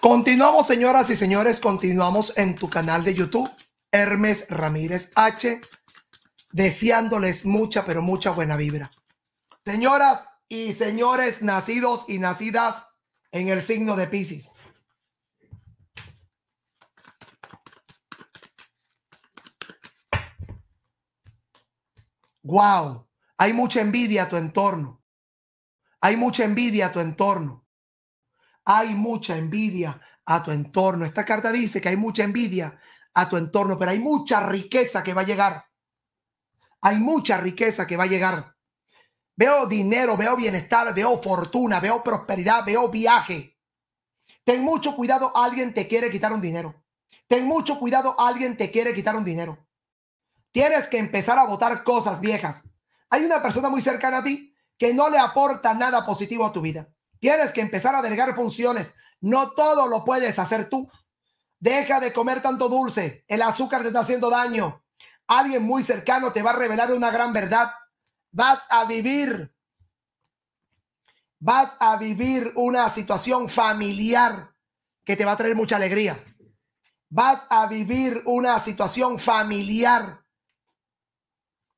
Continuamos, señoras y señores, continuamos en tu canal de YouTube, Hermes Ramírez H, deseándoles mucha, pero mucha buena vibra. Señoras y señores nacidos y nacidas en el signo de Pisces. Wow, hay mucha envidia a tu entorno. Hay mucha envidia a tu entorno hay mucha envidia a tu entorno. Esta carta dice que hay mucha envidia a tu entorno, pero hay mucha riqueza que va a llegar. Hay mucha riqueza que va a llegar. Veo dinero, veo bienestar, veo fortuna, veo prosperidad, veo viaje. Ten mucho cuidado, alguien te quiere quitar un dinero. Ten mucho cuidado, alguien te quiere quitar un dinero. Tienes que empezar a votar cosas viejas. Hay una persona muy cercana a ti que no le aporta nada positivo a tu vida. Tienes que empezar a delegar funciones. No todo lo puedes hacer tú. Deja de comer tanto dulce. El azúcar te está haciendo daño. Alguien muy cercano te va a revelar una gran verdad. Vas a vivir. Vas a vivir una situación familiar que te va a traer mucha alegría. Vas a vivir una situación familiar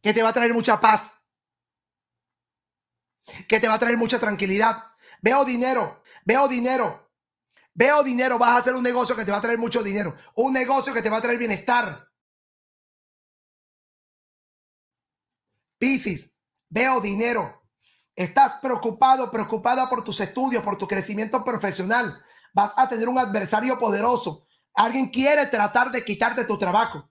que te va a traer mucha paz. Que te va a traer mucha tranquilidad Veo dinero, veo dinero, veo dinero. Vas a hacer un negocio que te va a traer mucho dinero. Un negocio que te va a traer bienestar. Piscis, veo dinero. Estás preocupado, preocupada por tus estudios, por tu crecimiento profesional. Vas a tener un adversario poderoso. Alguien quiere tratar de quitarte tu trabajo.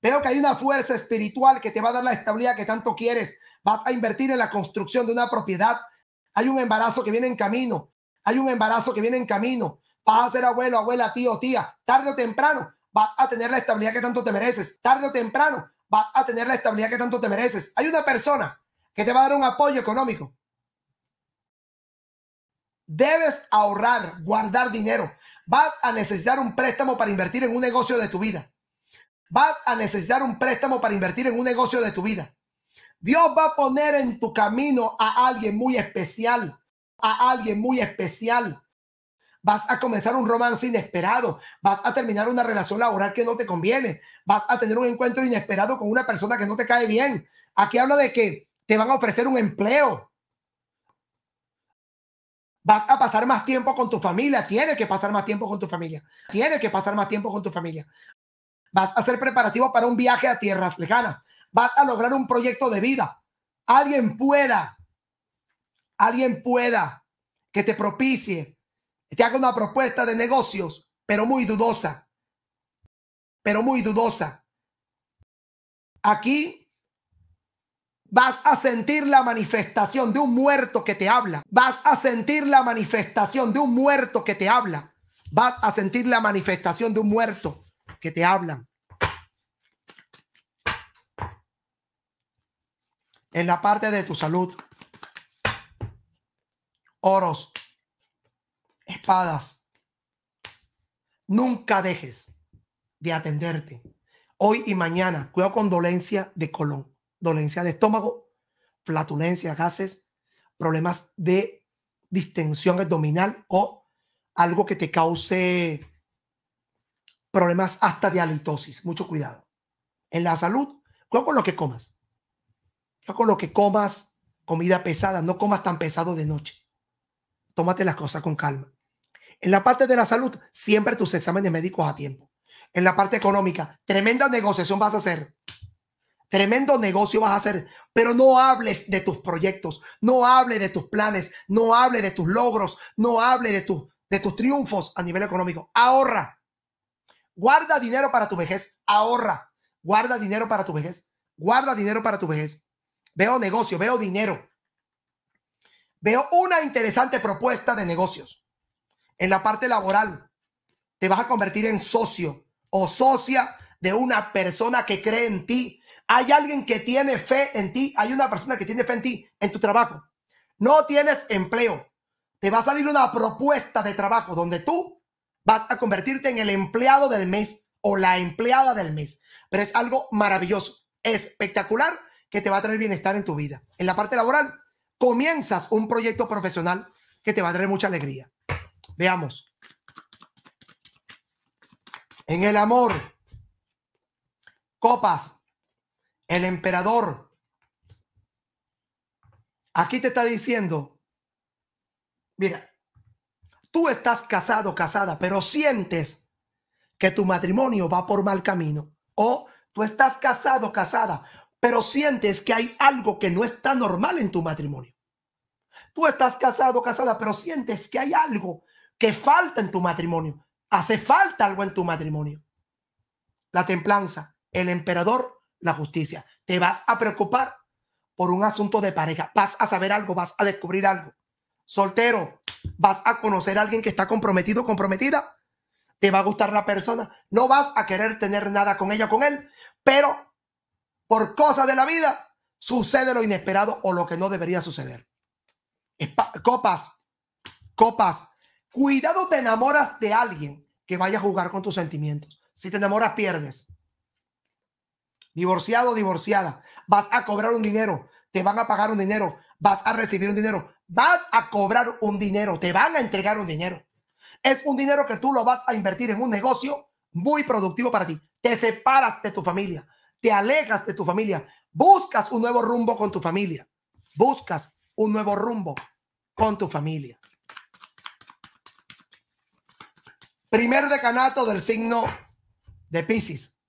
Veo que hay una fuerza espiritual que te va a dar la estabilidad que tanto quieres. Vas a invertir en la construcción de una propiedad hay un embarazo que viene en camino. Hay un embarazo que viene en camino. Vas a ser abuelo, abuela, tío, tía. Tarde o temprano vas a tener la estabilidad que tanto te mereces. Tarde o temprano vas a tener la estabilidad que tanto te mereces. Hay una persona que te va a dar un apoyo económico. Debes ahorrar, guardar dinero. Vas a necesitar un préstamo para invertir en un negocio de tu vida. Vas a necesitar un préstamo para invertir en un negocio de tu vida. Dios va a poner en tu camino a alguien muy especial, a alguien muy especial. Vas a comenzar un romance inesperado, vas a terminar una relación laboral que no te conviene, vas a tener un encuentro inesperado con una persona que no te cae bien. Aquí habla de que te van a ofrecer un empleo. Vas a pasar más tiempo con tu familia, tienes que pasar más tiempo con tu familia, tienes que pasar más tiempo con tu familia. Vas a hacer preparativo para un viaje a tierras lejanas vas a lograr un proyecto de vida. Alguien pueda, alguien pueda que te propicie, te haga una propuesta de negocios, pero muy dudosa, pero muy dudosa. Aquí vas a sentir la manifestación de un muerto que te habla. Vas a sentir la manifestación de un muerto que te habla. Vas a sentir la manifestación de un muerto que te habla. en la parte de tu salud. Oros, espadas. Nunca dejes de atenderte. Hoy y mañana, cuidado con dolencia de colon, dolencia de estómago, flatulencia, gases, problemas de distensión abdominal o algo que te cause problemas hasta de halitosis. Mucho cuidado. En la salud, cuidado con lo que comas con lo que comas comida pesada, no comas tan pesado de noche. Tómate las cosas con calma. En la parte de la salud, siempre tus exámenes médicos a tiempo. En la parte económica, tremenda negociación vas a hacer. Tremendo negocio vas a hacer, pero no hables de tus proyectos, no hables de tus planes, no hables de tus logros, no hables de, tu, de tus triunfos a nivel económico. Ahorra. Guarda dinero para tu vejez. Ahorra. Guarda dinero para tu vejez. Guarda dinero para tu vejez veo negocio, veo dinero. Veo una interesante propuesta de negocios. En la parte laboral, te vas a convertir en socio o socia de una persona que cree en ti. Hay alguien que tiene fe en ti. Hay una persona que tiene fe en ti, en tu trabajo. No tienes empleo. Te va a salir una propuesta de trabajo donde tú vas a convertirte en el empleado del mes o la empleada del mes. Pero es algo maravilloso, espectacular que te va a traer bienestar en tu vida. En la parte laboral, comienzas un proyecto profesional que te va a traer mucha alegría. Veamos. En el amor, copas, el emperador. Aquí te está diciendo, mira, tú estás casado, casada, pero sientes que tu matrimonio va por mal camino. O tú estás casado, casada, pero sientes que hay algo que no está normal en tu matrimonio. Tú estás casado, casada, pero sientes que hay algo que falta en tu matrimonio. Hace falta algo en tu matrimonio. La templanza, el emperador, la justicia. Te vas a preocupar por un asunto de pareja. Vas a saber algo, vas a descubrir algo. Soltero, vas a conocer a alguien que está comprometido, comprometida. Te va a gustar la persona. No vas a querer tener nada con ella, con él, pero por cosas de la vida, sucede lo inesperado o lo que no debería suceder. Copas, copas. Cuidado te enamoras de alguien que vaya a jugar con tus sentimientos. Si te enamoras, pierdes. Divorciado, divorciada. Vas a cobrar un dinero. Te van a pagar un dinero. Vas a recibir un dinero. Vas a cobrar un dinero. Te van a entregar un dinero. Es un dinero que tú lo vas a invertir en un negocio muy productivo para ti. Te separas de tu familia te alejas de tu familia, buscas un nuevo rumbo con tu familia, buscas un nuevo rumbo con tu familia. Primer decanato del signo de Pisces.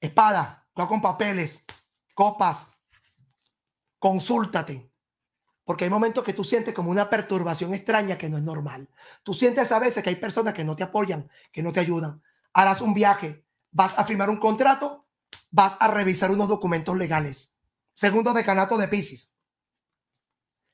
Espada, no con papeles, copas. Consúltate. Porque hay momentos que tú sientes como una perturbación extraña que no es normal. Tú sientes a veces que hay personas que no te apoyan, que no te ayudan. Harás un viaje, vas a firmar un contrato, vas a revisar unos documentos legales. Segundo decanato de Pisces.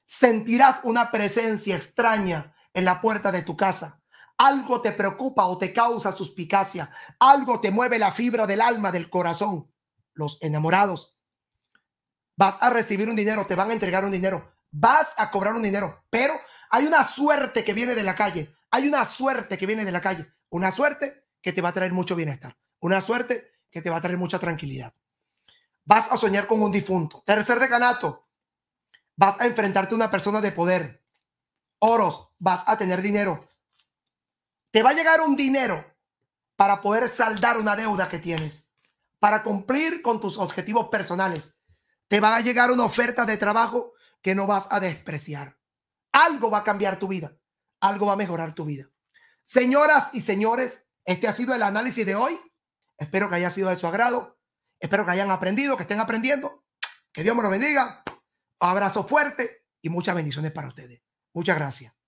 Sentirás una presencia extraña en la puerta de tu casa. Algo te preocupa o te causa suspicacia. Algo te mueve la fibra del alma, del corazón. Los enamorados. Vas a recibir un dinero, te van a entregar un dinero. Vas a cobrar un dinero, pero hay una suerte que viene de la calle. Hay una suerte que viene de la calle. Una suerte que te va a traer mucho bienestar. Una suerte que te va a traer mucha tranquilidad. Vas a soñar con un difunto. Tercer decanato, vas a enfrentarte a una persona de poder. Oros, vas a tener dinero. Te va a llegar un dinero para poder saldar una deuda que tienes, para cumplir con tus objetivos personales. Te va a llegar una oferta de trabajo que no vas a despreciar. Algo va a cambiar tu vida, algo va a mejorar tu vida. Señoras y señores, este ha sido el análisis de hoy Espero que haya sido de su agrado. Espero que hayan aprendido, que estén aprendiendo. Que Dios me lo bendiga. Abrazo fuerte y muchas bendiciones para ustedes. Muchas gracias.